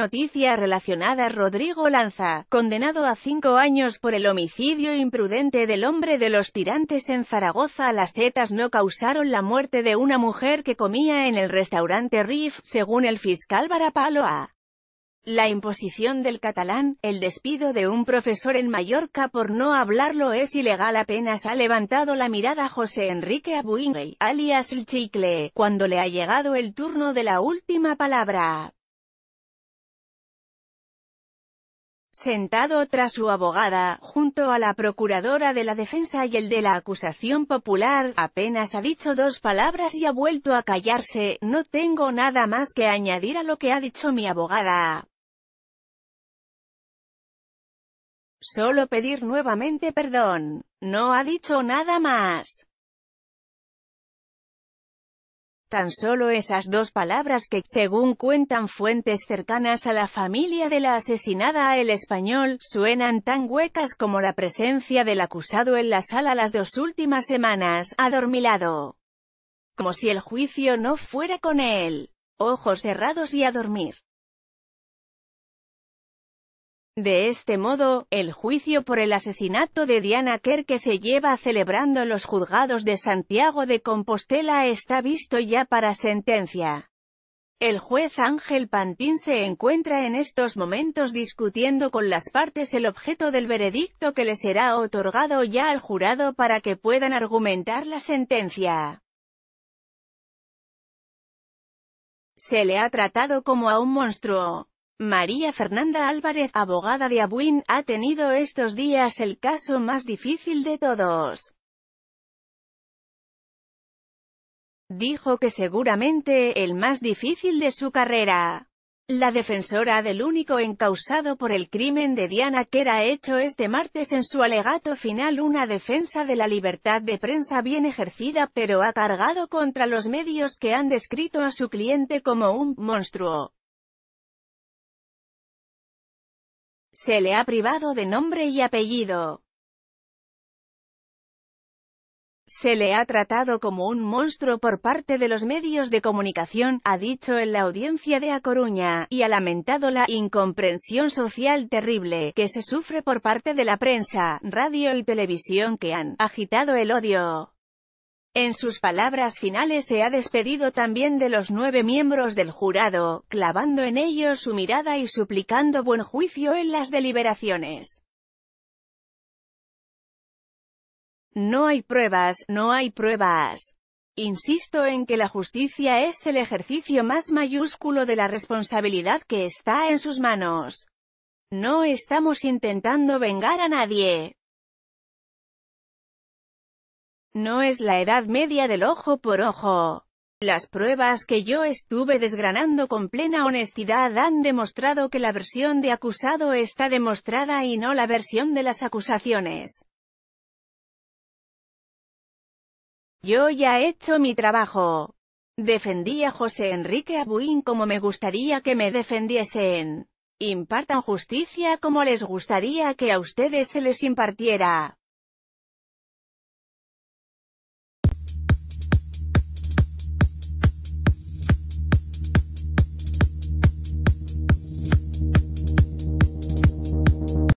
Noticia relacionada Rodrigo Lanza, condenado a cinco años por el homicidio imprudente del hombre de los tirantes en Zaragoza. Las setas no causaron la muerte de una mujer que comía en el restaurante Riff, según el fiscal Barapaloa. La imposición del catalán, el despido de un profesor en Mallorca por no hablarlo es ilegal apenas ha levantado la mirada José Enrique Abuingue, alias El Chicle, cuando le ha llegado el turno de la última palabra. sentado tras su abogada, junto a la procuradora de la defensa y el de la acusación popular, apenas ha dicho dos palabras y ha vuelto a callarse, no tengo nada más que añadir a lo que ha dicho mi abogada. Solo pedir nuevamente perdón. No ha dicho nada más. Tan solo esas dos palabras que, según cuentan fuentes cercanas a la familia de la asesinada a el español, suenan tan huecas como la presencia del acusado en la sala las dos últimas semanas, adormilado. Como si el juicio no fuera con él. Ojos cerrados y a dormir. De este modo, el juicio por el asesinato de Diana Kerr que se lleva celebrando los juzgados de Santiago de Compostela está visto ya para sentencia. El juez Ángel Pantín se encuentra en estos momentos discutiendo con las partes el objeto del veredicto que le será otorgado ya al jurado para que puedan argumentar la sentencia. Se le ha tratado como a un monstruo. María Fernanda Álvarez, abogada de Abuin, ha tenido estos días el caso más difícil de todos. Dijo que seguramente, el más difícil de su carrera. La defensora del único encausado por el crimen de Diana Kerr ha hecho este martes en su alegato final una defensa de la libertad de prensa bien ejercida pero ha cargado contra los medios que han descrito a su cliente como un «monstruo». se le ha privado de nombre y apellido. Se le ha tratado como un monstruo por parte de los medios de comunicación, ha dicho en la audiencia de A Coruña, y ha lamentado la incomprensión social terrible que se sufre por parte de la prensa, radio y televisión que han agitado el odio. En sus palabras finales se ha despedido también de los nueve miembros del jurado, clavando en ellos su mirada y suplicando buen juicio en las deliberaciones. No hay pruebas, no hay pruebas. Insisto en que la justicia es el ejercicio más mayúsculo de la responsabilidad que está en sus manos. No estamos intentando vengar a nadie, no es la edad media del ojo por ojo. Las pruebas que yo estuve desgranando con plena honestidad han demostrado que la versión de acusado está demostrada y no la versión de las acusaciones. Yo ya he hecho mi trabajo. Defendí a José Enrique Abuín como me gustaría que me defendiesen. Impartan justicia como les gustaría que a ustedes se les impartiera.